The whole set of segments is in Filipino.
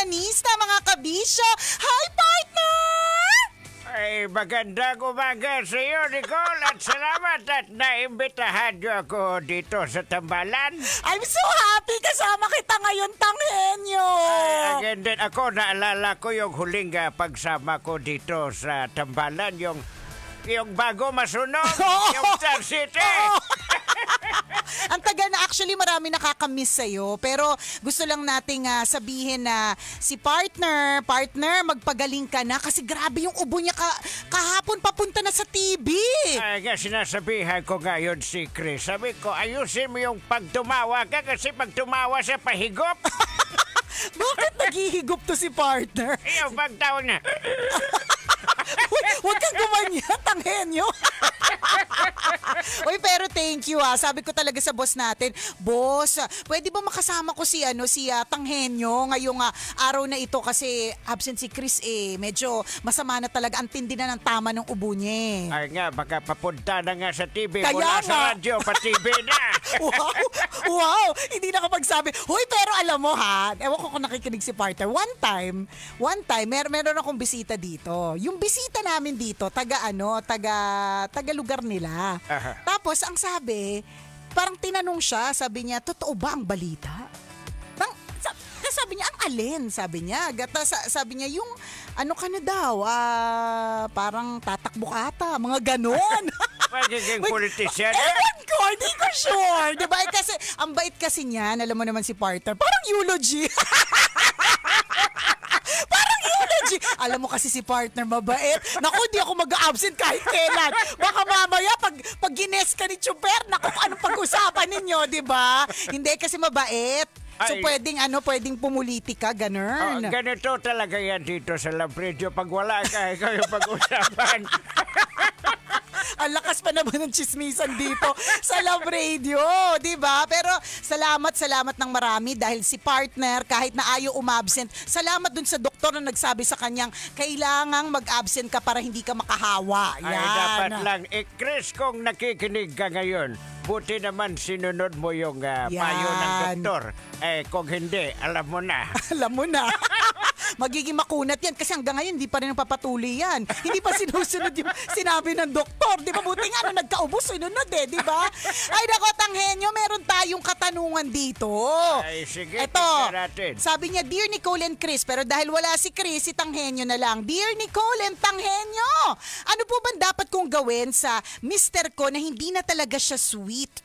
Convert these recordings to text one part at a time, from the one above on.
Planista, mga kabisyo. Hi, partner! Ay, magandang umaga sa iyo, Nicole, at salamat at naimbitahan niyo ako dito sa Tambalan. I'm so happy kasama kita ngayon, Tanghenyo! Ay, again din ako, naalala ko yung huling uh, pagsama ko dito sa Tambalan, yung, yung bago masunog, yung Star City. Ang tagal na actually marami nakakamiss sa'yo. Pero gusto lang nating uh, sabihin na si partner, partner, magpagaling ka na kasi grabe yung ubo niya ka, kahapon papunta na sa TV. Ay, nga sinasabihan ko ngayon si Chris. Sabi ko, ayusin mo yung pagtumawa ka kasi pagtumawa tumawa siya pahigop. Bakit naghihigop to si partner? Ayun, pagtawa na. Uy, huwag kang gumanyan, tanghenyo. Uy, pero thank you ha. Ah. Sabi ko talaga sa boss natin, boss, pwede ba makasama ko si ano si uh, Tanghenyo ngayong uh, araw na ito kasi absent si Chris eh. Medyo masama na talaga ang tindi na ng tama ng ubo niya. Eh. Ay nga, baka papunta na nga sa TV Kaya mula nga. sa radio pa TV na. wow, wow, hindi na nakapagsabi. Hoy, pero alam mo ha, ewan ko kung nakikinig si partner. One time, one time, mer meron akong bisita dito. Yung bisita bisita namin dito, taga ano, taga, taga lugar nila. Aha. Tapos ang sabi, parang tinanong siya, sabi niya, totoo ba ang balita? Bang, sabi niya, ang alin, sabi niya. Gata, sabi niya, yung ano ka na daw, ah, parang tatakbo ka ata, mga ganon. Magiging politician. Eh. Ewan ko, hindi ko sure. Diba? kasi, ang bait kasi niya, alam mo naman si partner, parang eulogy. Archie. Alam mo kasi si partner mabait. Naku, hindi ako mag-absent kahit kailan. Baka mamaya pag, pag gines ka ni Chuper, naku, anong pag-usapan ninyo, di ba? Hindi kasi mabait. So Ay, pwedeng ano, pwedeng pumuliti ka, ganun. Oh, ganito talaga yan dito sa Love Radio. Pag wala ka, ikaw yung pag-usapan. Ang lakas pa naman ng chismisan dito sa Love Radio, 'di ba? Pero salamat, salamat ng marami dahil si partner kahit na ayaw umabsent. Salamat dun sa doktor na nagsabi sa kanyang kailangang mag-absent ka para hindi ka makahawa. Yan. Ay, dapat lang. Eh, Chris, kung nakikinig ka ngayon, Mabuti naman sinunod mo yung uh, payo ng doktor. Eh, kung hindi, alam mo na. alam mo na. Magiging makunat yan kasi hanggang ngayon hindi pa rin papatuloy yan. Hindi pa sinusunod yung sinabi ng doktor. Di ba? Buti nga no, nagkaubo sinunod eh, di ba? Ay nako, tanghenyo, meron tayong katanungan dito. Ay, sige, Ito, sabi niya, Dear Nicole and Chris, pero dahil wala si Chris, si Tanghenyo na lang. Dear Nicole and Tanghenyo, ano po ba dapat kong gawin sa mister ko na hindi na talaga siya sweet? sweet.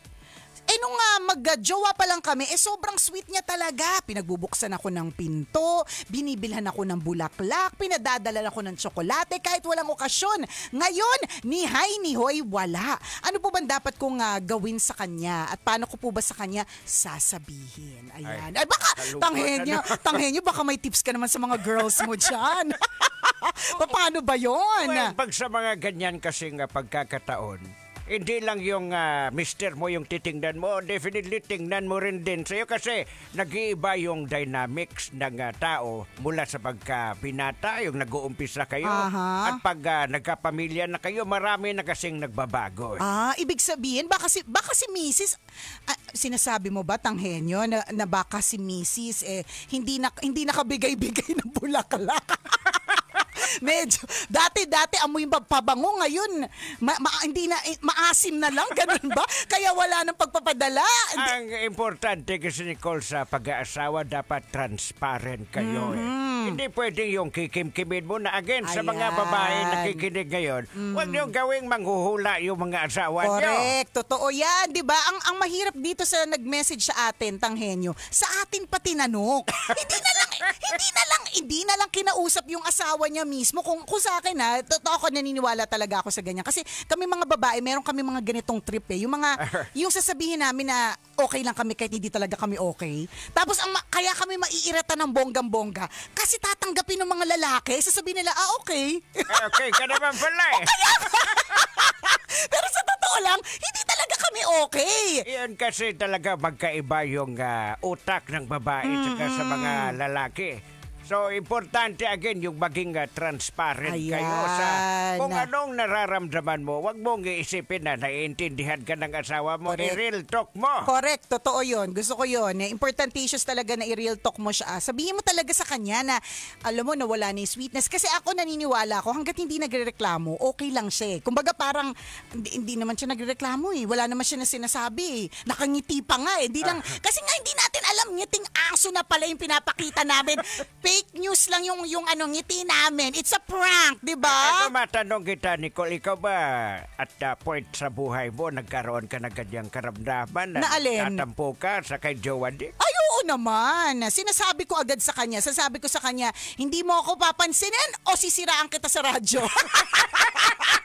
Eh nung nga ah, magjowa pa lang kami, eh sobrang sweet niya talaga. Pinagbubuksan ako ng pinto, binibilhan ako ng bulaklak, pinadadala ako ng tsokolate kahit walang okasyon. Ngayon, ni Hay ni Hoy wala. Ano po ba dapat kong uh, gawin sa kanya at paano ko po ba sa kanya sasabihin? Ayan. Ay, Ay baka tanghenyo, tanghenyo baka may tips ka naman sa mga girls mo diyan. Paano ba 'yon? Well, pag sa mga ganyan kasi nga pagkakataon, hindi lang yung uh, mister mo yung titingnan mo. Definitely tingnan mo rin din sa'yo kasi nag-iiba yung dynamics ng uh, tao mula sa pagka-binata, yung nag-uumpisa kayo. Aha. At pag uh, nagka-pamilya na kayo, marami na kasing nagbabago. Eh. Ah, ibig sabihin, baka si, baka si misis, uh, sinasabi mo ba, Tanghenyo, na, na baka si misis, eh, hindi, na, hindi nakabigay-bigay ng bulaklak. Medyo, dati-dati amoy pabango ngayon. Ma, ma, hindi na, eh, maasim na lang, ganun ba? Kaya wala nang pagpapadala. Ang importante kasi Nicole sa pag-aasawa, dapat transparent kayo eh. mm-hmm. eh. Mm. Hindi pwedeng yung kikimkimin mo na again sa mga babae na kikinig ngayon. Mm. Huwag niyong gawing manghuhula yung mga asawa niyo. Correct. Totoo yan. Di ba? Ang, ang mahirap dito sa nag-message sa atin, Tanghenyo, sa atin pa tinanong. hindi na lang, hindi na lang, hindi na lang kinausap yung asawa niya mismo. Kung, kung sa akin ha, totoo ako naniniwala talaga ako sa ganyan. Kasi kami mga babae, meron kami mga ganitong trip eh. Yung mga, yung sasabihin namin na okay lang kami kahit hindi talaga kami okay. Tapos ang kaya kami maiirata ng bonggang-bongga kasi kasi tatanggapin ng mga lalaki, eh, sasabihin nila, ah, okay. Eh, okay ka naman pala eh. Kaya, pero sa totoo lang, hindi talaga kami okay. Iyan kasi talaga magkaiba yung uh, utak ng babae mm-hmm. sa mga lalaki. So, importante again yung maging uh, transparent Ayan. kayo sa kung anong nararamdaman mo. Huwag mong iisipin na naiintindihan ka ng asawa mo. Correct. I-real talk mo. Correct. Totoo yon Gusto ko yun. Eh, importante issues talaga na i-real talk mo siya. Sabihin mo talaga sa kanya na, alam mo, nawala na yung sweetness. Kasi ako naniniwala ako, hanggat hindi nagre-reklamo, okay lang siya. Eh. Kumbaga parang, hindi, hindi naman siya nagre-reklamo eh. Wala naman siya na sinasabi eh. Nakangiti pa nga eh. Hindi lang, ah. kasi nga hindi natin alam, ngiting aso na pala yung pinapakita namin. fake news lang yung yung ano ngiti namin. It's a prank, 'di ba? Ano matanong kita, Nicole, ikaw ba at the point sa buhay mo nagkaroon ka ng ganyang karamdaman na, Na alin? tatampo ka sa kay jowa di? Ay, oo naman. Sinasabi ko agad sa kanya, sasabi ko sa kanya, hindi mo ako papansinin o sisiraan kita sa radyo.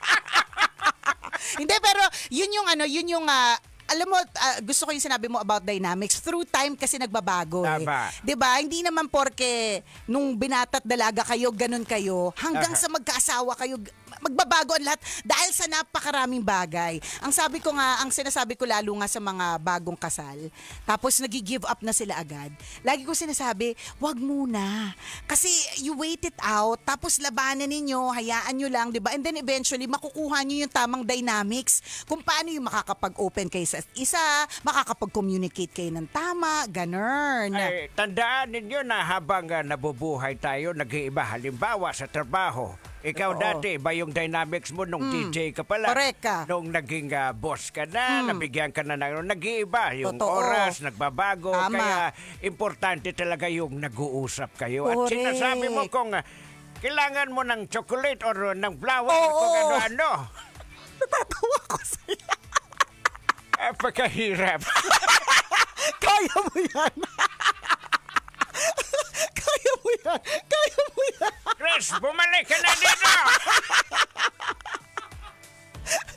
hindi, pero yun yung ano, yun yung ah, alam mo, uh, gusto ko yung sinabi mo about dynamics. Through time kasi nagbabago. Eh. Tama. Eh. 'Di ba? Hindi naman porke nung binata't dalaga kayo, ganun kayo. Hanggang uh-huh. sa magkaasawa kayo, magbabago ang lahat dahil sa napakaraming bagay. Ang sabi ko nga, ang sinasabi ko lalo nga sa mga bagong kasal, tapos nag-give up na sila agad. Lagi ko sinasabi, wag muna. Kasi you wait it out, tapos labanan ninyo, hayaan nyo lang, di ba? And then eventually, makukuha nyo yung tamang dynamics kung paano yung makakapag-open kayo sa isa, makakapag-communicate kayo ng tama, ganun. Ay, tandaan ninyo na habang ah, nabubuhay tayo, nag-iiba. Halimbawa, sa trabaho, ikaw Oo. dati, ba yung dynamics mo nung mm. DJ ka pala? Correct ka. Nung naging ah, boss ka na, mm. nabigyan ka na ng... Nag-iiba yung Totoo. oras, nagbabago. Tama. Kaya importante talaga yung nag-uusap kayo. At sinasabi mo kung ah, kailangan mo ng chocolate or ng flower Oo. kung ano-ano. Natatawa ko sa'yo. Napakahirap. Kaya mo yan. Kaya mo yan. Boss, bumalik ka na dito!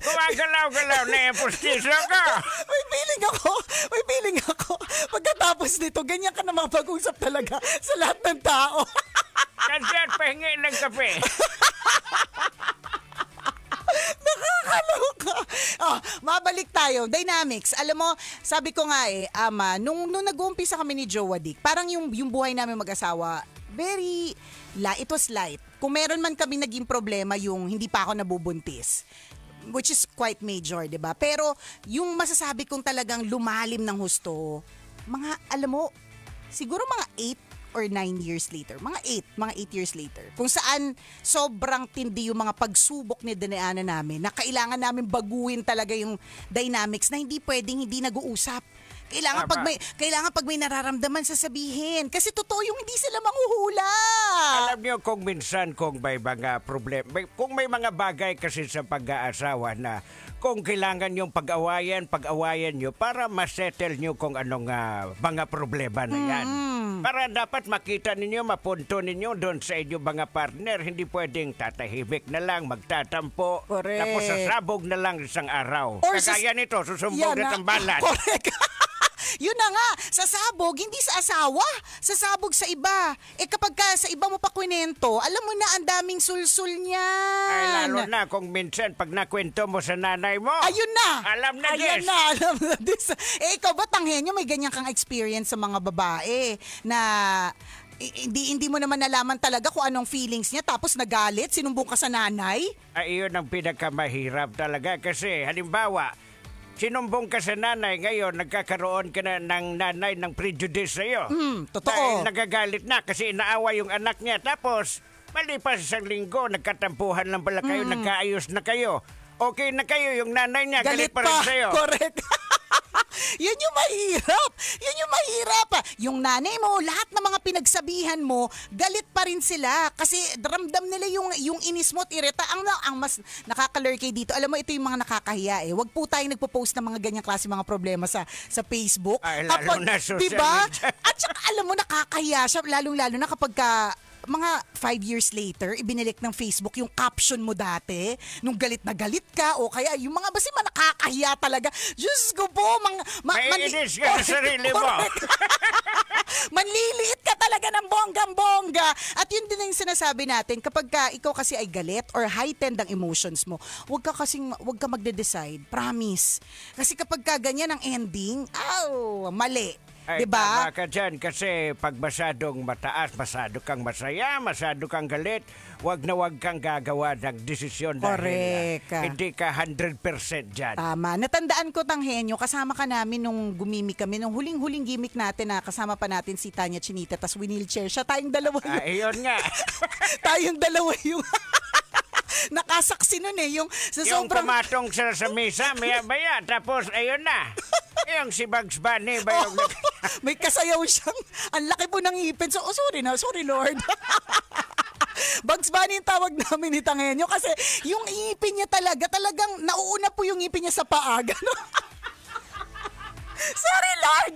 Gumagalaw-galaw na yung pustiso ko. May feeling ako. May feeling ako. Pagkatapos nito, ganyan ka na mapag-usap talaga sa lahat ng tao. Kasi at pahingi ng kape. Nakakaloka. Oh, mabalik tayo. Dynamics. Alam mo, sabi ko nga eh, ama, nung, nung nag-uumpisa kami ni Joe Wadik, parang yung, yung buhay namin mag-asawa, very, la, it was light. Kung meron man kami naging problema yung hindi pa ako nabubuntis, which is quite major, di ba? Pero yung masasabi kong talagang lumalim ng husto, mga, alam mo, siguro mga 8 or 9 years later, mga 8, mga 8 years later, kung saan sobrang tindi yung mga pagsubok ni Daneana namin na kailangan namin baguhin talaga yung dynamics na hindi pwedeng hindi nag-uusap kailangan Tama. pag may kailangan pag may nararamdaman sasabihin kasi totoo yung hindi sila manghuhula. Alam niyo kung minsan kung may mga problem, may, kung may mga bagay kasi sa pag-aasawa na kung kailangan yung pag-awayan, pag-awayan niyo para ma-settle niyo kung anong uh, mga problema na yan. Mm-hmm. Para dapat makita ninyo, mapunto ninyo doon sa inyo mga partner, hindi pwedeng tatahimik na lang, magtatampo, Correct. tapos sasabog na lang isang araw. Or Kagaya sus- nito, susumbong yeah, na tambalan. Correct. Yun na nga, sasabog, hindi sa asawa, sasabog sa iba. Eh kapag ka sa iba mo pa kwento, alam mo na ang daming sulsul niya. Ay, lalo na kung minsan pag nakwento mo sa nanay mo. Ayun na. Alam na Ayun na, alam na this. Eh ikaw ba tanghenyo may ganyan kang experience sa mga babae na hindi hindi mo naman nalaman talaga kung anong feelings niya tapos nagalit, sinumbong ka sa nanay? Ay, iyon ang pinakamahirap talaga kasi halimbawa, sinumbong ka sa nanay ngayon, nagkakaroon ka na ng nanay ng prejudice sa'yo. Hmm, totoo. Dahil nagagalit na kasi inaawa yung anak niya. Tapos, malipas isang linggo, nagkatampuhan lang pala kayo, mm. nagkaayos na kayo. Okay na kayo, yung nanay niya, galit, galit pa rin sa'yo. Correct. Yan yung mahirap. Yan yung mahirap. Yung nanay mo, lahat ng mga pinagsabihan mo, galit pa rin sila kasi ramdam nila yung yung inis mo at irita. Ang ang mas nakakalurkey dito. Alam mo ito yung mga nakakahiya eh. Wag po tayong nagpo-post ng mga ganyang klase mga problema sa sa Facebook. Ay, lalo kapag, na social diba? Media. At saka alam mo nakakahiya siya lalong-lalo na kapag ka mga five years later, ibinalik ng Facebook yung caption mo dati, nung galit na galit ka, o kaya yung mga basi man nakakahiya talaga. Diyos ko po, mga... Ma, May ka sa sarili mo. Manliliit ka talaga ng bonggang-bongga. At yun din yung sinasabi natin, kapag ka, ikaw kasi ay galit or heightened ang emotions mo, huwag ka kasi huwag ka magde-decide. Promise. Kasi kapag ka ganyan ang ending, aw, mali. Ay, 'di ba? Tama ka dyan kasi pag masyadong mataas, masado kang masaya, masado kang galit, wag na wag kang gagawa ng desisyon dahil Correct. ah, hindi ka 100% dyan. Tama. Natandaan ko tanghenyo, kasama ka namin nung gumimik kami, nung huling-huling gimmick natin na ah, kasama pa natin si Tanya Chinita, tas winilchair siya, tayong dalawa Ah, yun. nga. tayong dalawa yung... Nakasaksi nun eh. Yung sa Yung sobrang... pumatong sa, sa misa, maya-maya. Tapos, ayun na. Yung si Bugs Bunny. Ba yung... Oh, may kasayaw siyang... Ang laki po ng ipin. So, oh, sorry na. Sorry, Lord. Bugs Bunny yung tawag namin ni Tangenyo kasi yung ipin niya talaga, talagang nauuna po yung ipin niya sa paaga. No? Sorry, Lord!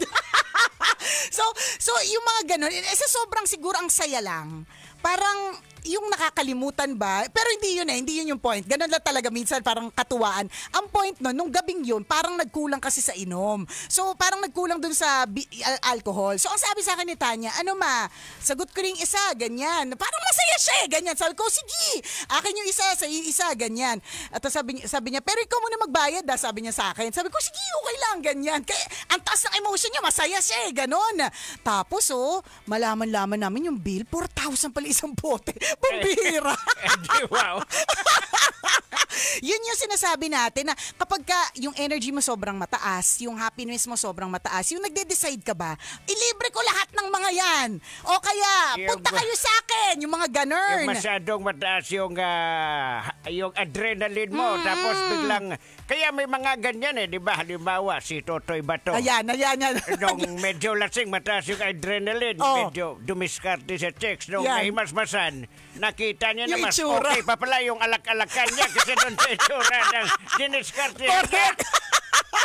so, so yung mga ganun, eh, sa sobrang siguro ang saya lang, parang yung nakakalimutan ba? Pero hindi yun eh, hindi yun yung point. Ganun lang talaga minsan parang katuwaan. Ang point no, nung gabing yun, parang nagkulang kasi sa inom. So parang nagkulang dun sa bi- al- alcohol. So ang sabi sa akin ni Tanya, ano ma, sagot ko rin isa, ganyan. Parang masaya siya eh, ganyan. Sabi ko, sige, akin yung isa, sa yung isa, ganyan. At sabi, sabi niya, pero ikaw muna magbayad ah, sabi niya sa akin. Sabi ko, sige, okay lang, ganyan. Kaya ang taas ng emotion niya, masaya siya eh, ganun. Tapos oh, malaman-laman namin yung bill, 4,000 pala isang bote. Pambihira. Eh, di wow. Yun yung sinasabi natin na kapag ka yung energy mo sobrang mataas, yung happiness mo sobrang mataas, yung nagde-decide ka ba, ilibre ko lahat ng mga yan. O kaya, Yung- punta kayo sa akin, yung mga ganern. Yung masyadong mataas yung, ah, yung adrenaline mo. Tapos biglang, kaya may mga ganyan eh, di ba? Halimbawa, si Totoy Bato. Ayan, ayan, ayan. Nung medyo lasing, mataas yung adrenaline. Oh. Medyo dumiskarte sa checks. Nung Yan. masan. Nakita niya na mas itsura. okay pa pala yung alak-alakan niya kasi doon sa itsura ng diniskarte. niya. Correct!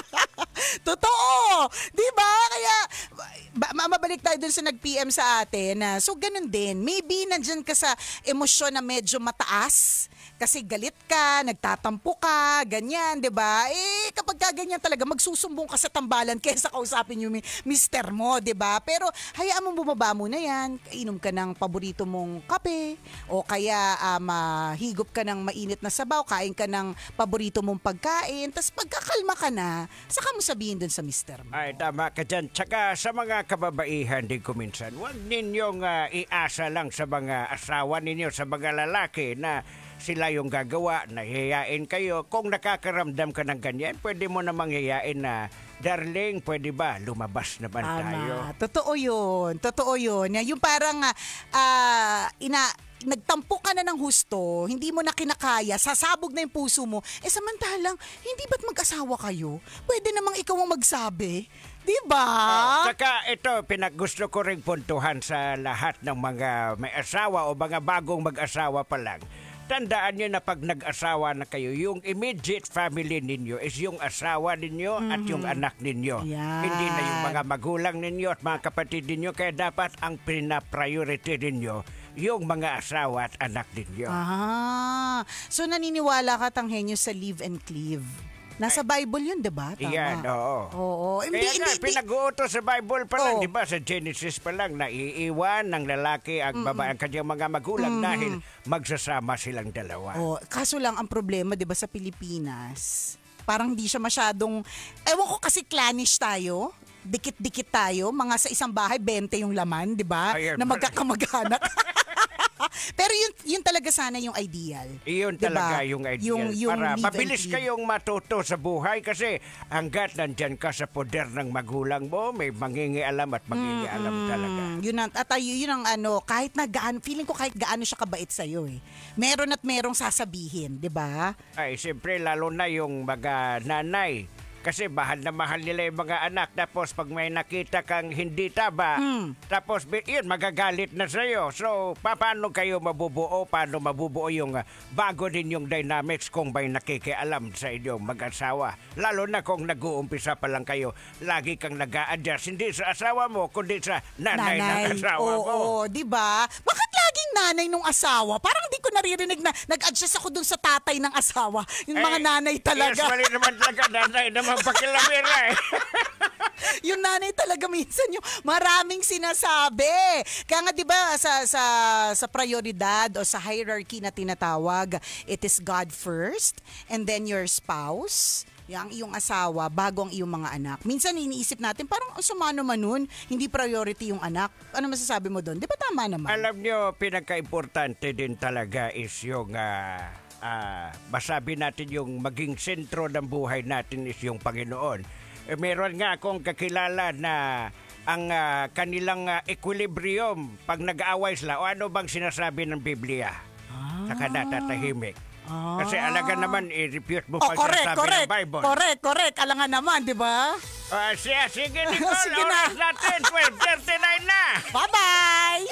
Totoo! Di ba? Kaya, ba, ma- mabalik tayo dun sa nag-PM sa atin. Na, ah. so, ganun din. Maybe nandyan ka sa emosyon na medyo mataas. Kasi galit ka, nagtatampo ka, ganyan, 'di ba? Eh kapag ka ganyan talaga magsusumbong ka sa tambalan kaysa kausapin yung mister mo, 'di ba? Pero hayaan mong bumaba muna 'yan. Inom ka ng paborito mong kape o kaya um, uh, ah, higop ka ng mainit na sabaw, kain ka ng paborito mong pagkain, tapos pagkakalma ka na, saka mo sabihin dun sa mister mo. Ay, tama ka dyan. Tsaka sa mga kababaihan din ko minsan, huwag ninyong uh, iasa lang sa mga asawa ninyo, sa mga lalaki na sila yung gagawa, nahihiyain kayo. Kung nakakaramdam ka ng ganyan, pwede mo namang hiyain na, darling, pwede ba lumabas naman Tama. tayo? Totoo yun. Totoo yun. Yung parang uh, ina nagtampo ka na ng husto, hindi mo na kinakaya, sasabog na yung puso mo, eh samantalang, hindi ba't mag-asawa kayo? Pwede namang ikaw ang magsabi. Di ba? Uh, oh, saka ito, pinaggusto ko rin puntuhan sa lahat ng mga may asawa o mga bagong mag-asawa pa lang tandaan niyo na pag nag-asawa na kayo, yung immediate family ninyo is yung asawa ninyo mm-hmm. at yung anak ninyo. Yan. Hindi na yung mga magulang ninyo at mga kapatid ninyo. Kaya dapat ang pinapriority ninyo yung mga asawa at anak ninyo. Ah, so naniniwala ka tanghenyo sa live and cleave? Nasa Bible yun, di ba? Tama. Yan, oo. Oo. Hindi, Kaya nga, hindi. pinag-uutos sa Bible pa lang, di ba? Sa Genesis pa lang, naiiwan ng lalaki ang babae, ang kanyang mga magulang dahil magsasama silang dalawa. Oh, kaso lang ang problema 'di ba sa Pilipinas, parang di siya masyadong ewan ko kasi clannish tayo. Dikit-dikit tayo, mga sa isang bahay 20 yung laman, 'di ba? Na magkakamag-anak. Pero yun, yun talaga sana yung ideal. Yun diba? talaga yung ideal. Yung, yung para mabilis kayong matuto sa buhay kasi hanggat nandyan ka sa poder ng magulang mo, may mangingialam at mangingialam mm talaga. Yun ang, at ay, yun ang ano, kahit na gaano, feeling ko kahit gaano siya kabait sa'yo eh. Meron at merong sasabihin, di ba? Ay, siyempre, lalo na yung mga nanay kasi mahal na mahal nila yung mga anak. Tapos pag may nakita kang hindi taba, mm. tapos yun, magagalit na sa'yo. So, paano kayo mabubuo? Paano mabubuo yung ah, bago din yung dynamics kung may nakikialam sa inyong mag-asawa? Lalo na kung nag-uumpisa pa lang kayo, lagi kang nag adjust Hindi sa asawa mo, kundi sa nanay, nanay. ng asawa oo, mo. Oo, di ba? Bakit laging nanay nung asawa? Parang di ko naririnig na nag-adjust ako dun sa tatay ng asawa. Yung eh, mga nanay talaga. Yes, naman talaga, nanay naman mapakilabira eh. yung nanay talaga minsan yung maraming sinasabi. Kaya nga 'di ba sa sa sa prioridad o sa hierarchy na tinatawag, it is God first and then your spouse ang iyong asawa bago ang iyong mga anak. Minsan iniisip natin, parang sumano man nun, hindi priority yung anak. Ano masasabi mo doon? Di ba tama naman? Alam nyo, pinaka-importante din talaga is yung uh, uh, masabi natin yung maging sentro ng buhay natin is yung Panginoon. Eh, meron nga akong kakilala na ang uh, kanilang uh, equilibrium pag nag-aaway sila o ano bang sinasabi ng Biblia. sa Saka Ah. Kasi alaga naman i-refute mo oh, pag correct, sinasabi correct, ng Bible. Correct, correct. Alangan naman, di ba? Uh, sige, sige, Nicole. sige na. Oras natin. 12.39 na. Bye-bye.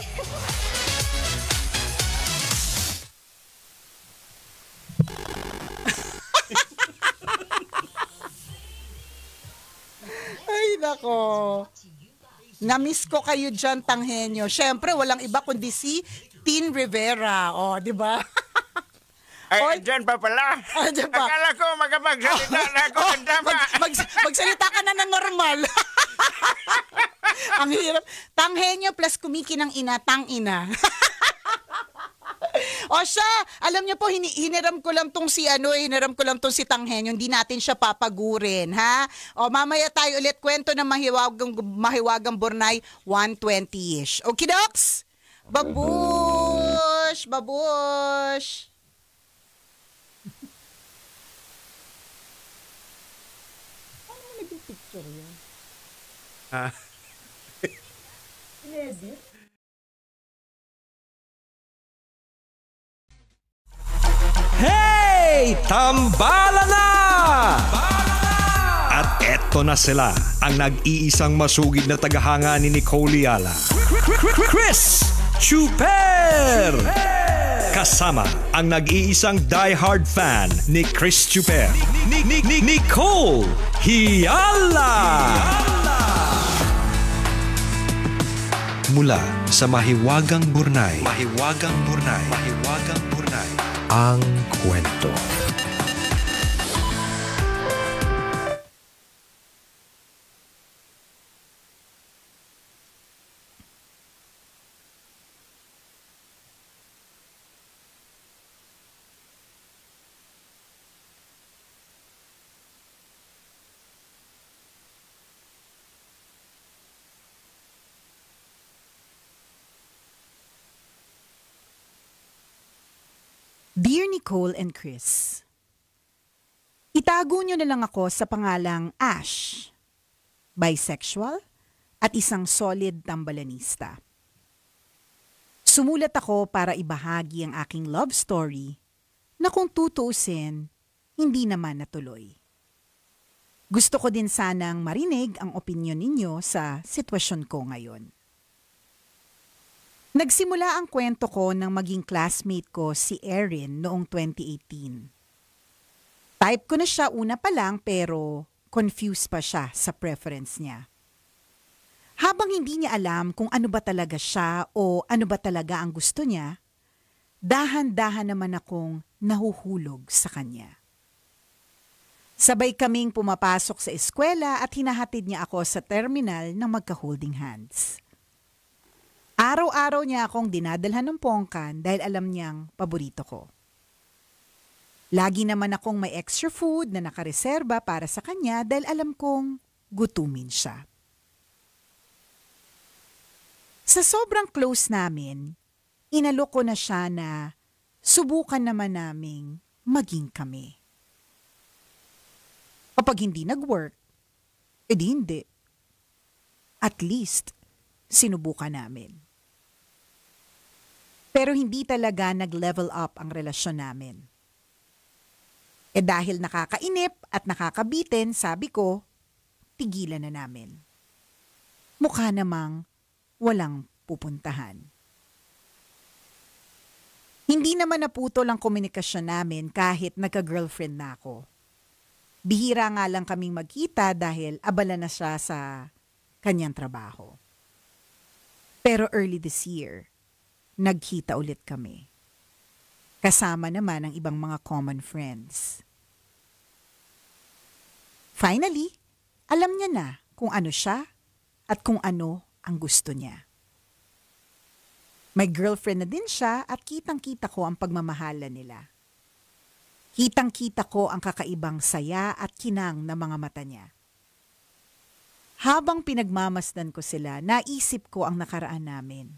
Ay, nako. Namiss ko kayo dyan, Tanghenyo. Siyempre, walang iba kundi si Tin Rivera. O, oh, di ba? Ay, Oy. andyan pa pala. Andyan pa. Akala ko magpagsalita na ako oh, ng Mag, mag, magsalita ka na ng normal. Ang hirap. Tanghenyo plus kumiki ng ina, tang ina. O siya, alam niyo po, hin hiniram ko lang tong si ano, eh, hiniram ko lang tong si Tanghen, hindi natin siya papagurin, ha? O mamaya tayo ulit kwento ng mahiwagang, mahiwagang Bornay, 120-ish. Okay, docs? Babush! Babush! picture yun. Ah. Inedit? Hey! Tambala na! At eto na sila, ang nag-iisang masugid na tagahanga ni Nicole Yala. Chris Chuper! Kasama ang nag-iisang die-hard fan ni Chris Chuper. Ni- ni- Nicole Hiala! Mula sa Mahiwagang Burnay. Mahiwagang Burnay. Mahiwagang Burnay ang kwento. Dear Nicole and Chris, Itago nyo na lang ako sa pangalang Ash, bisexual at isang solid tambalanista. Sumulat ako para ibahagi ang aking love story na kung tutuusin, hindi naman natuloy. Gusto ko din sanang marinig ang opinion ninyo sa sitwasyon ko ngayon. Nagsimula ang kwento ko ng maging classmate ko si Erin noong 2018. Type ko na siya una pa lang pero confused pa siya sa preference niya. Habang hindi niya alam kung ano ba talaga siya o ano ba talaga ang gusto niya, dahan-dahan naman akong nahuhulog sa kanya. Sabay kaming pumapasok sa eskwela at hinahatid niya ako sa terminal ng magka-holding hands. Araw-araw niya akong dinadalhan ng pongkan dahil alam niyang paborito ko. Lagi naman akong may extra food na nakareserba para sa kanya dahil alam kong gutumin siya. Sa sobrang close namin, inalok ko na siya na subukan naman naming maging kami. Kapag hindi nag-work, edi hindi. At least, sinubukan namin. Pero hindi talaga nag-level up ang relasyon namin. Eh dahil nakakainip at nakakabitin, sabi ko, tigilan na namin. Mukha namang walang pupuntahan. Hindi naman naputol ang komunikasyon namin kahit nagka-girlfriend na ako. Bihira nga lang kaming magkita dahil abala na siya sa kanyang trabaho. Pero early this year, nagkita ulit kami. Kasama naman ang ibang mga common friends. Finally, alam niya na kung ano siya at kung ano ang gusto niya. May girlfriend na din siya at kitang-kita ko ang pagmamahala nila. Kitang-kita ko ang kakaibang saya at kinang na mga mata niya. Habang pinagmamasdan ko sila, naisip ko ang nakaraan namin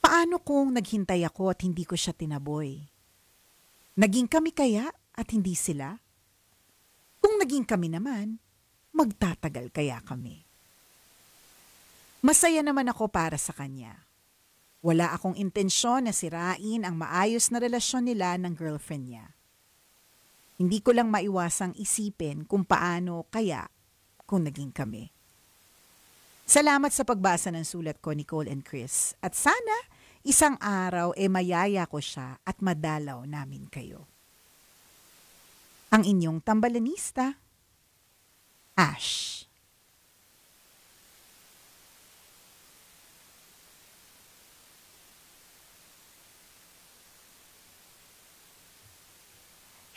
Paano kung naghintay ako at hindi ko siya tinaboy? Naging kami kaya at hindi sila? Kung naging kami naman, magtatagal kaya kami. Masaya naman ako para sa kanya. Wala akong intensyon na sirain ang maayos na relasyon nila ng girlfriend niya. Hindi ko lang maiwasang isipin kung paano kaya kung naging kami. Salamat sa pagbasa ng sulat ko, Nicole and Chris. At sana, isang araw e eh, mayaya ko siya at madalaw namin kayo. Ang inyong tambalanista, Ash.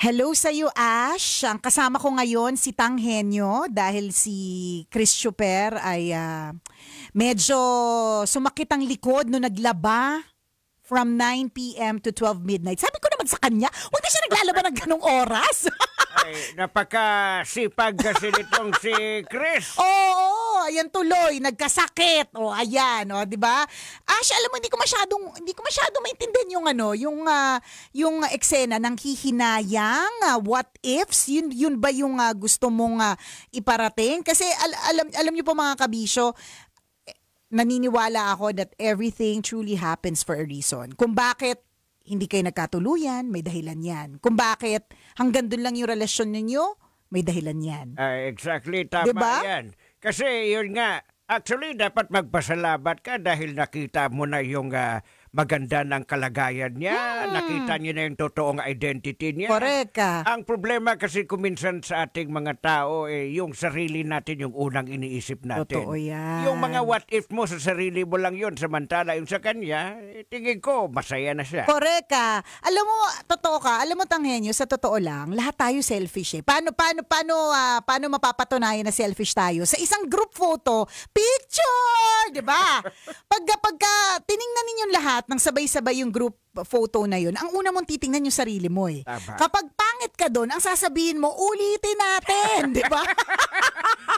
Hello sa iyo, Ash. Ang kasama ko ngayon si Tanghenyo dahil si Chris Chuper ay uh, medyo sumakit ang likod no naglaba from 9 p.m. to 12 midnight. Sabi ko naman sa kanya, huwag na siya naglalaba ng ganong oras. ay, napaka sipag kasi nitong si Chris. Oo, oh, ayan tuloy, nagkasakit. Oh, ayan, oh, 'di ba? Ash, alam mo hindi ko masyadong hindi ko masyadong maintindihan yung ano, yung uh, yung eksena ng hihinayang, uh, what ifs, yun yun ba yung uh, gusto mong uh, iparating? Kasi al- alam alam niyo po mga kabisyo, eh, naniniwala ako that everything truly happens for a reason. Kung bakit hindi kayo nagkatuluyan, may dahilan yan. Kung bakit hanggang doon lang yung relasyon ninyo, may dahilan yan. Uh, exactly, tama diba? yan. Kasi yun nga, actually dapat magpasalamat ka dahil nakita mo na yung uh, maganda ng kalagayan niya, hmm. nakita niya na yung totoong identity niya. Koreka. Ah. Ang problema kasi kuminsan sa ating mga tao, eh, yung sarili natin yung unang iniisip natin. Totoo yan. Yung mga what if mo sa sarili mo lang yun, samantala yung sa kanya, eh, tingin ko, masaya na siya. Koreka. Ah. Alam mo, totoo ka, alam mo tanghenyo, sa totoo lang, lahat tayo selfish eh. Paano, paano, paano, uh, paano mapapatunayan na selfish tayo? Sa isang group photo, picture! 'di ba? Pag pagka tiningnan ninyo lahat, at nang sabay-sabay yung group photo na yun, ang una mong titingnan yung sarili mo eh. Tama. Kapag pangit ka doon, ang sasabihin mo, ulitin natin, di ba?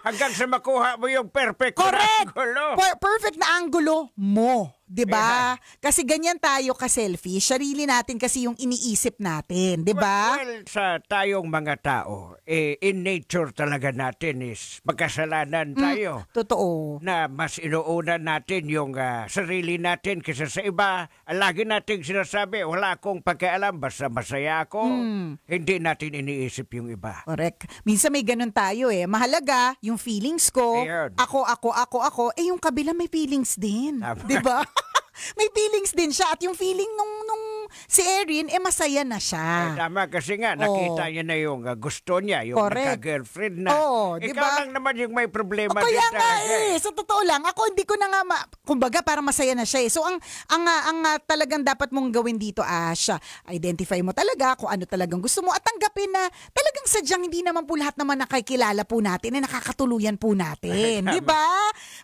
Hanggang sa makuha mo yung perfect Correct. na angulo. Per- perfect na angulo mo. 'di ba? Kasi ganyan tayo ka selfish. Sarili natin kasi yung iniisip natin, 'di ba? Well, well, sa tayong mga tao, eh, in nature talaga natin is magkasalanan hmm, tayo. Mm, totoo. Na mas inuuna natin yung uh, sarili natin kaysa sa iba. Lagi nating sinasabi, wala akong pakialam basta masaya ako. Mm. Hindi natin iniisip yung iba. Correct. Minsan may ganun tayo eh. Mahalaga yung feelings ko. Ayun. Ako, ako, ako, ako. Eh yung kabila may feelings din. 'Di ba? may feelings din siya at yung feeling nung si Erin, eh masaya na siya. Eh, tama, kasi nga, nakita Oo. niya na yung uh, gusto niya, yung naka girlfriend na. Oo, di Ikaw ba? lang naman yung may problema O, ah, kaya nga talaga eh, sa totoo lang, ako hindi ko na nga, ma- kumbaga para masaya na siya eh. So ang, ang, ah, ang ah, talagang dapat mong gawin dito, Ash, ah, identify mo talaga kung ano talagang gusto mo at tanggapin na talagang sadyang hindi naman po lahat naman nakikilala po natin na eh, nakakatuluyan po natin. di ba?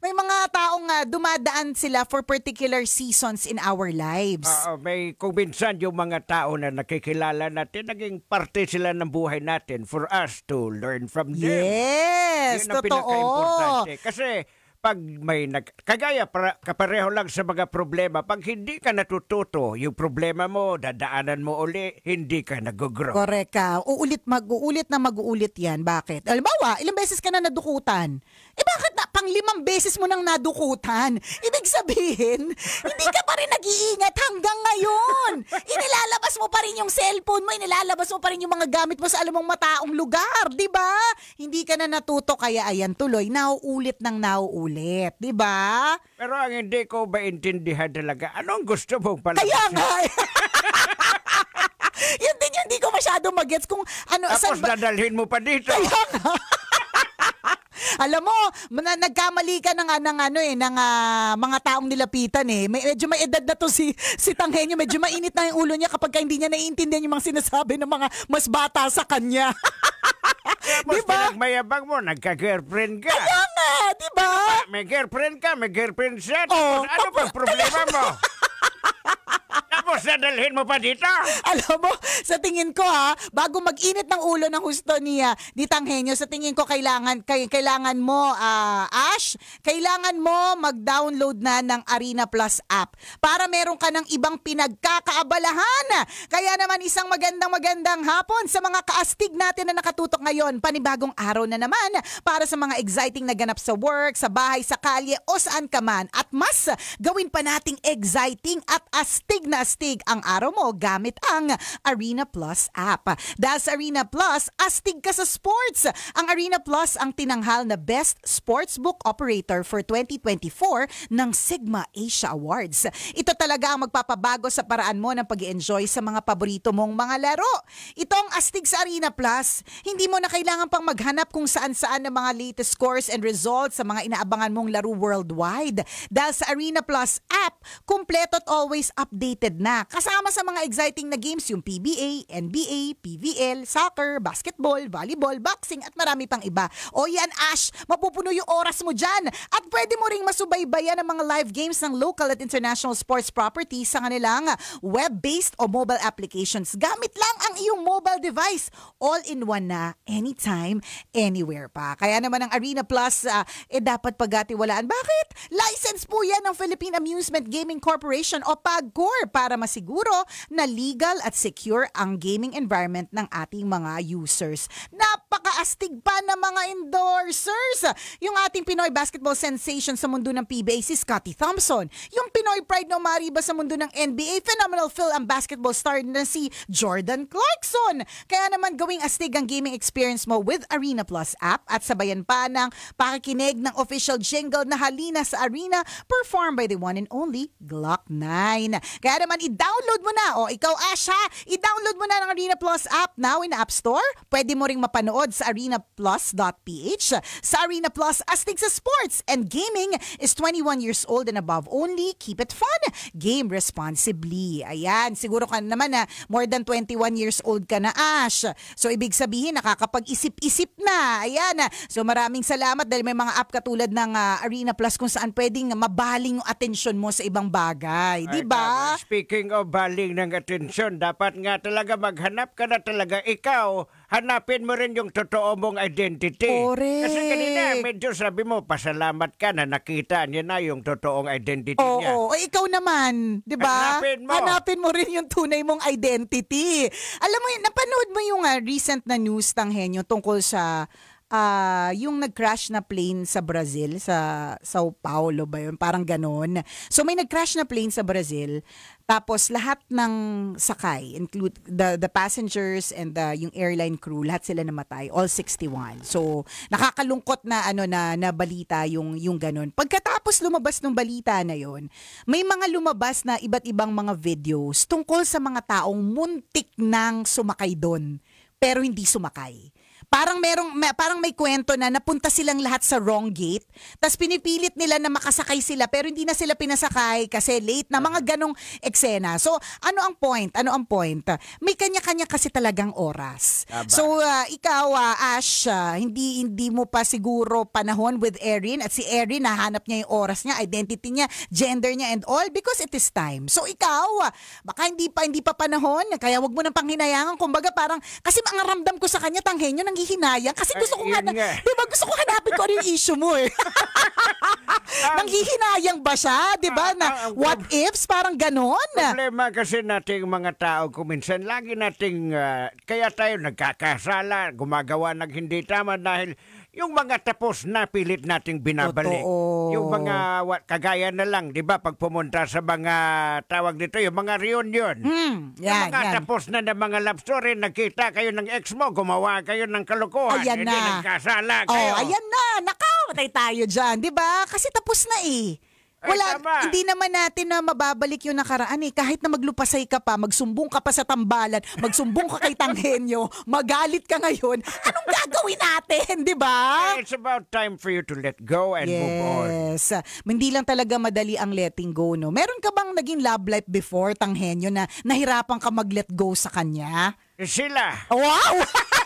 May mga taong nga dumadaan sila for particular seasons in our lives. Oo, may kung minsan yung mga tao na nakikilala natin, naging parte sila ng buhay natin for us to learn from them. Yes, Yun ang totoo. Kasi pag may nag... Kagaya, para, kapareho lang sa mga problema. Pag hindi ka natututo, yung problema mo, dadaanan mo uli, hindi ka nag-grow. Correct ka. Uulit, mag-uulit na mag-uulit yan. Bakit? Alimbawa, ilang beses ka na nadukutan. Eh bakit na, pang limang beses mo nang nadukutan? Ibig sabihin, hindi ka pa rin nag-iingat hanggang ngayon. Inilalabas mo pa rin yung cellphone mo, inilalabas mo pa rin yung mga gamit mo sa alam mong mataong lugar, di ba? Hindi ka na natuto, kaya ayan, tuloy, nauulit ng nauulit ulit, di ba? Pero ang hindi ko ba intindihan talaga, anong gusto mong pala? Kaya nga! Eh. yun din yun, hindi ko masyado magets kung ano. Tapos dadalhin mo pa dito. Kaya nga! Alam mo, na, nagkamali ka ng, ng ano eh, ng uh, mga taong nilapitan eh. May, medyo may edad na to si, si Tanghenyo. Medyo mainit na yung ulo niya kapag hindi niya naiintindihan yung mga sinasabi ng mga mas bata sa kanya. Di ba? Nagmayabang mo, nagka-girlfriend ka. Kaya nga, di ba? May girlfriend ka, may girlfriend siya. Oh, Tapos ano pag problema mo? Tapos dadalhin mo pa dito? Alam mo, sa tingin ko ha, bago mag-init ng ulo ng husto niya, ditang henyo, sa tingin ko kailangan kay, kailangan mo uh, Ash, kailangan mo mag-download na ng Arena Plus app para meron ka ng ibang pinagkakaabalahan. Kaya naman isang magandang magandang hapon sa mga kaastig natin na nakatutok ngayon. Panibagong araw na naman para sa mga exciting na ganap sa work, sa bahay, sa kalye o saan ka man. At mas gawin pa nating exciting at astig na astig astig ang araw mo gamit ang Arena Plus app. Dahil sa Arena Plus, astig ka sa sports! Ang Arena Plus ang tinanghal na Best Sportsbook Operator for 2024 ng Sigma Asia Awards. Ito talaga ang magpapabago sa paraan mo ng pag enjoy sa mga paborito mong mga laro. Itong astig sa Arena Plus. Hindi mo na kailangan pang maghanap kung saan-saan ng mga latest scores and results sa mga inaabangan mong laro worldwide. Dahil sa Arena Plus app, kumpleto at always updated na na. Kasama sa mga exciting na games yung PBA, NBA, PVL, soccer, basketball, volleyball, boxing at marami pang iba. O yan Ash, mapupuno yung oras mo dyan. At pwede mo ring masubaybayan ang mga live games ng local at international sports properties sa kanilang web-based o mobile applications. Gamit lang ang iyong mobile device. All in one na, anytime, anywhere pa. Kaya naman ang Arena Plus, uh, eh dapat pagatiwalaan. Bakit? License po yan ng Philippine Amusement Gaming Corporation o PAGCOR para para masiguro na legal at secure ang gaming environment ng ating mga users. Napakaastig pa ng mga endorsers! Yung ating Pinoy basketball sensation sa mundo ng PBA si Scottie Thompson. Yung Pinoy pride ng Mariba sa mundo ng NBA, phenomenal Phil ang basketball star na si Jordan Clarkson. Kaya naman gawing astig ang gaming experience mo with Arena Plus app at sabayan pa ng pakikinig ng official jingle na Halina sa Arena performed by the one and only Glock 9. Kaya naman i-download mo na. O ikaw, Asha, i-download mo na ng Arena Plus app now in App Store. Pwede mo ring mapanood sa arenaplus.ph. Sa Arena Plus, astig sa sports and gaming is 21 years old and above only. Keep it fun. Game responsibly. Ayan, siguro ka naman na more than 21 years old ka na, Ash. So, ibig sabihin, nakakapag-isip-isip na. Ayan. So, maraming salamat dahil may mga app katulad ng uh, Arena Plus kung saan pwedeng mabaling yung atensyon mo sa ibang bagay. Di ba? Speak speaking of baling ng atensyon, dapat nga talaga maghanap ka na talaga ikaw. Hanapin mo rin yung totoo mong identity. Correct. Kasi kanina, medyo sabi mo, pasalamat ka na nakita niya na yung totoong identity Oo, niya. Oo, eh, ikaw naman, di ba? Hanapin mo. Hanapin mo rin yung tunay mong identity. Alam mo, napanood mo yung uh, recent na news, Tanghenyo, tungkol sa uh, yung nag-crash na plane sa Brazil, sa Sao Paulo ba yun? Parang ganon. So may nag-crash na plane sa Brazil, tapos lahat ng sakay, include the, the passengers and the, yung airline crew, lahat sila namatay, all 61. So nakakalungkot na ano na, na balita yung, yung ganon. Pagkatapos lumabas ng balita na yon, may mga lumabas na iba't ibang mga videos tungkol sa mga taong muntik nang sumakay doon pero hindi sumakay parang merong may, parang may kwento na napunta silang lahat sa wrong gate tapos pinipilit nila na makasakay sila pero hindi na sila pinasakay kasi late na mga ganong eksena so ano ang point ano ang point may kanya-kanya kasi talagang oras Aba. so uh, ikaw uh, Ash uh, hindi hindi mo pa siguro panahon with Erin at si Erin nahanap niya yung oras niya identity niya gender niya and all because it is time so ikaw uh, baka hindi pa hindi pa panahon kaya wag mo nang panghinayangan kumbaga parang kasi ang ramdam ko sa kanya tanghenyo nang nanghihinayang kasi gusto ko nga, Di ba? gusto ko hanapin ko yung issue mo eh. nanghihinayang ba siya? ba? Ah, na ah, ah, what ifs, parang ganon. Problema kasi nating mga tao kuminsan, lagi nating, uh, kaya tayo nagkakasala, gumagawa ng hindi tama dahil yung mga tapos na pilit nating binabalik. Totoo. Yung mga wa- kagaya na lang, 'di ba, pag pumunta sa mga tawag dito, yung mga reunion. Hmm, yan, yung mga yan. tapos na ng mga love story, nakita kayo ng ex mo, gumawa kayo ng kalokohan, Ayan hindi na. nagkasala oh, kayo. Oh, ayan na. Nakaw, tayo dyan, di ba? Kasi tapos na eh. Ay, Wala, tama. hindi naman natin na mababalik yung nakaraan eh. Kahit na maglupasay ka pa, magsumbong ka pa sa tambalan, magsumbong ka kay Tanghenyo, magalit ka ngayon, anong gagawin natin, di ba? It's about time for you to let go and move on. Yes. Hindi lang talaga madali ang letting go, no? Meron ka bang naging love life before, Tanghenyo, na nahirapan ka mag-let go sa kanya? Sila. Wow!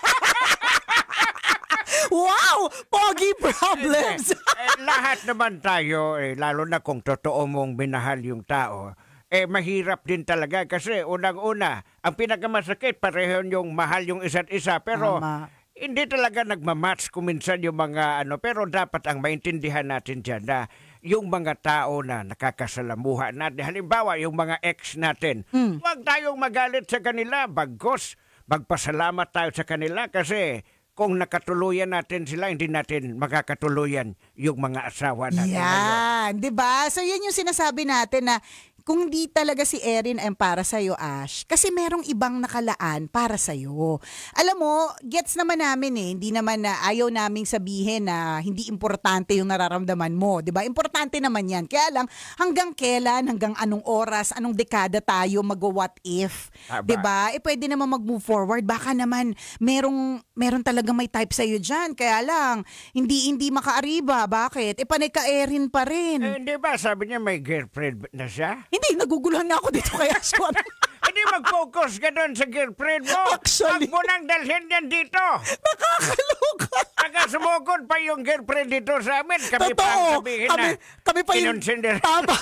Wow! Pogi problems! eh, lahat naman tayo, eh, lalo na kung totoo mong minahal yung tao, eh mahirap din talaga kasi unang-una, ang pinakamasakit pareho yung mahal yung isa't isa pero Tama. hindi talaga nagmamatch kuminsan yung mga ano pero dapat ang maintindihan natin dyan na yung mga tao na nakakasalamuha natin. Halimbawa, yung mga ex natin. Hmm. Huwag tayong magalit sa kanila. Bagkos, magpasalamat tayo sa kanila kasi kung nakatuluyan natin sila, hindi natin makakatuluyan yung mga asawa natin. Yan, di ba? So yan yung sinasabi natin na kung di talaga si Erin ang para sa iyo Ash, kasi merong ibang nakalaan para sa iyo Alam mo, gets naman namin eh, hindi naman na ayaw naming sabihin na hindi importante yung nararamdaman mo, di ba? Importante naman yan. Kaya lang, hanggang kailan, hanggang anong oras, anong dekada tayo mag-what if, di ba? Eh pwede naman mag-move forward, baka naman merong, meron talaga may type sa iyo diyan Kaya lang, hindi hindi makaariba. Bakit? Eh panay ka Erin pa rin. Eh, di ba sabi niya may girlfriend na siya? Hindi, naguguluhan nga ako dito kaya Sean. Hindi mag-focus ka doon sa girlfriend mo. Actually. Huwag mo nang dalhin yan dito. Nakakaloka. Nagasumugod pa yung girlfriend dito sa amin. Kami Totoo. pa ang sabihin kami, na kami pa yung, tama.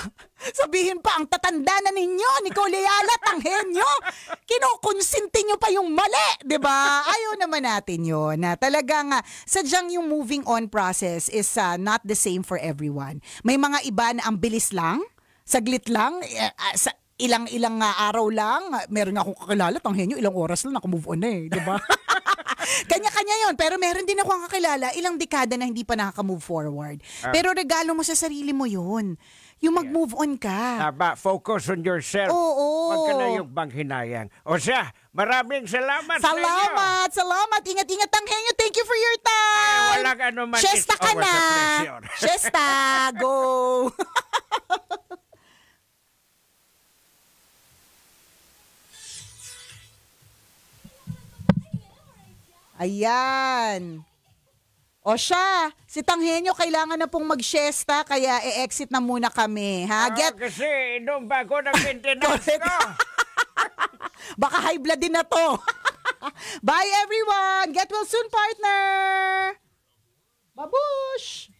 Sabihin pa ang tatanda na ninyo, ni Kulialat, Tanghenyo. henyo. Kinukonsinti nyo pa yung mali, di ba? Ayaw naman natin yun. Na talagang uh, sadyang yung moving on process is uh, not the same for everyone. May mga iba na ang bilis lang, saglit lang, uh, sa, ilang-ilang uh, ah, araw lang, ah, meron akong kakilala, tanghen nyo, ilang oras lang, nakamove on na eh, di ba? Kanya-kanya yon pero meron din ako ang kakilala, ilang dekada na hindi pa nakaka-move forward. Uh, pero regalo mo sa sarili mo yon Yung mag-move on ka. Taba, focus on yourself. Oo. oo. Huwag ka na yung bang hinayang. O siya, maraming salamat, salamat Salamat, salamat. Ingat-ingat tanghenyo, Thank you for your eh, time. Ay, walang anuman. Shesta ka na. Shesta, go. Ayan. O siya, si Tanghenyo kailangan na pong mag-siesta kaya e-exit na muna kami. Ha? Ah, Get... Ah, kasi inom bago ng maintenance ko. Baka high blood din na to. Bye everyone! Get well soon, partner! Babush!